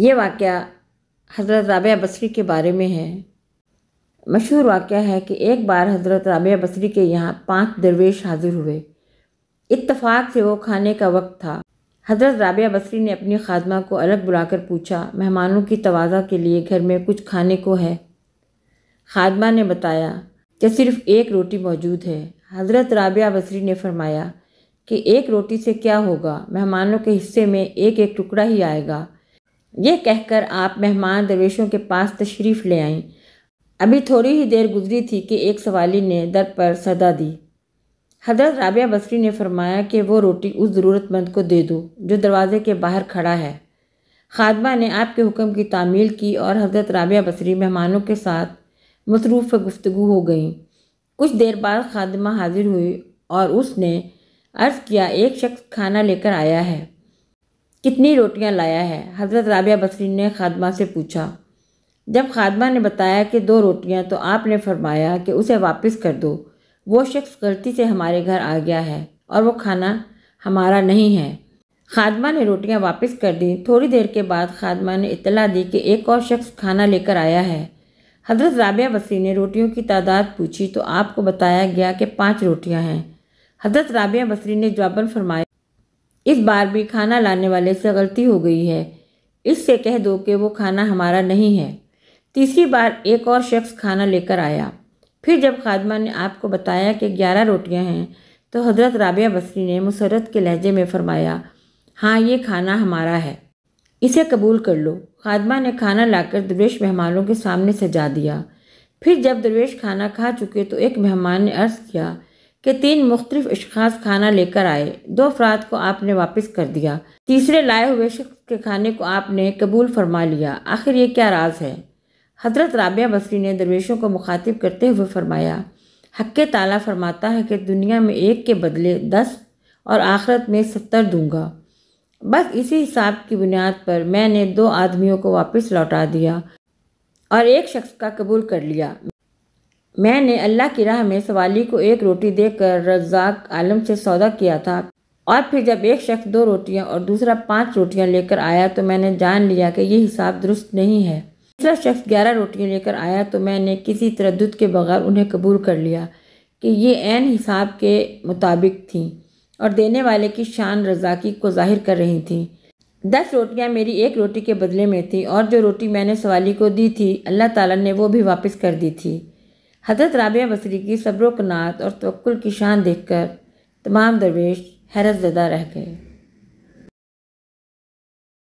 ये वाक़ हज़रत राबिया बसरी के बारे में है मशहूर वाक़ है कि एक बार हज़रत राबिया बसरी के यहाँ पांच दरवेश हाजिर हुए इत्तफाक से वो खाने का वक्त था हज़रत राबिया बसरी ने अपनी खादमा को अलग बुलाकर पूछा मेहमानों की तोज़ा के लिए घर में कुछ खाने को है खादमा ने बताया कि सिर्फ़ एक रोटी मौजूद है हज़रत राबिया बसरी ने फरमाया कि एक रोटी से क्या होगा मेहमानों के हिस्से में एक एक टुकड़ा ही आएगा ये कहकर आप मेहमान दरवेशों के पास तशरीफ़ ले आईं अभी थोड़ी ही देर गुजरी थी कि एक सवाली ने दर पर सदा दी हजरत राबिया बसरी ने फरमाया कि वो रोटी उस ज़रूरतमंद को दे दो जो दरवाज़े के बाहर खड़ा है खादमा ने आपके हुक्म की तामील की और हजरत राबिया बसरी मेहमानों के साथ मसरूफ़ गुफ्तु हो गई कुछ देर बाद खादमा हाजिर हुई और उसने अर्ज़ किया एक शख्स खाना लेकर आया है कितनी रोटियां लाया है हज़रत राबिया बसरी ने खादमा से पूछा जब खादमा ने बताया कि दो रोटियां तो आपने फरमाया कि उसे वापस कर दो वो शख्स गलती से हमारे घर आ गया है और वो खाना हमारा नहीं है खादमा ने रोटियां वापस कर दी थोड़ी देर के बाद खादमा ने इतला दी कि एक और शख्स खाना लेकर आया है हजरत राबिया बसरी ने रोटियों की तादाद पूछी तो आपको बताया गया कि पाँच रोटियाँ हैं हजरत राबिया बसरी ने जवाबन फरमाया इस बार भी खाना लाने वाले से गलती हो गई है इससे कह दो कि वो खाना हमारा नहीं है तीसरी बार एक और शख्स खाना लेकर आया फिर जब खादमा ने आपको बताया कि ग्यारह रोटियां हैं तो हज़रत राबिया बसरी ने मुसरत के लहजे में फरमाया हाँ ये खाना हमारा है इसे कबूल कर लो खादमा ने खाना लाकर दरवेश मेहमानों के सामने सजा दिया फिर जब दरवेश खाना खा चुके तो एक मेहमान ने अर्ज़ किया कि तीन मुख्तलिफ अशखास खाना लेकर आए दो अफराद को आपने वापस कर दिया तीसरे लाए हुए शख्स के खाने को आपने कबूल फरमा लिया आखिर ये क्या राज है हजरत राबिया बसरी ने दरवेशों को मुखातिब करते हुए फरमाया हक ताला फरमाता है कि दुनिया में एक के बदले दस और आखरत में सत्तर दूंगा बस इसी हिसाब की बुनियाद पर मैंने दो आदमियों को वापस लौटा दिया और एक शख्स का कबूल कर लिया मैंने अल्लाह की राह में सवाली को एक रोटी देकर रजाक आलम से सौदा किया था और फिर जब एक शख्स दो रोटियां और दूसरा पांच रोटियां लेकर आया तो मैंने जान लिया कि यह हिसाब दुरुस्त नहीं है तीसरा शख्स ग्यारह रोटियां लेकर आया तो मैंने किसी तरद के बगैर उन्हें कबूल कर लिया कि ये एन हिसाब के मुताबिक थी और देने वाले की शान रजाकी को जाहिर कर रही थी दस रोटियाँ मेरी एक रोटी के बदले में थी और जो रोटी मैंने सवाली को दी थी अल्लाह ताला ने वो भी वापस कर दी थी हजरत राबिया बसरी की सब्र कनात और तवक्ल की शान देखकर तमाम दरवेश हैरत ज़दा रह गए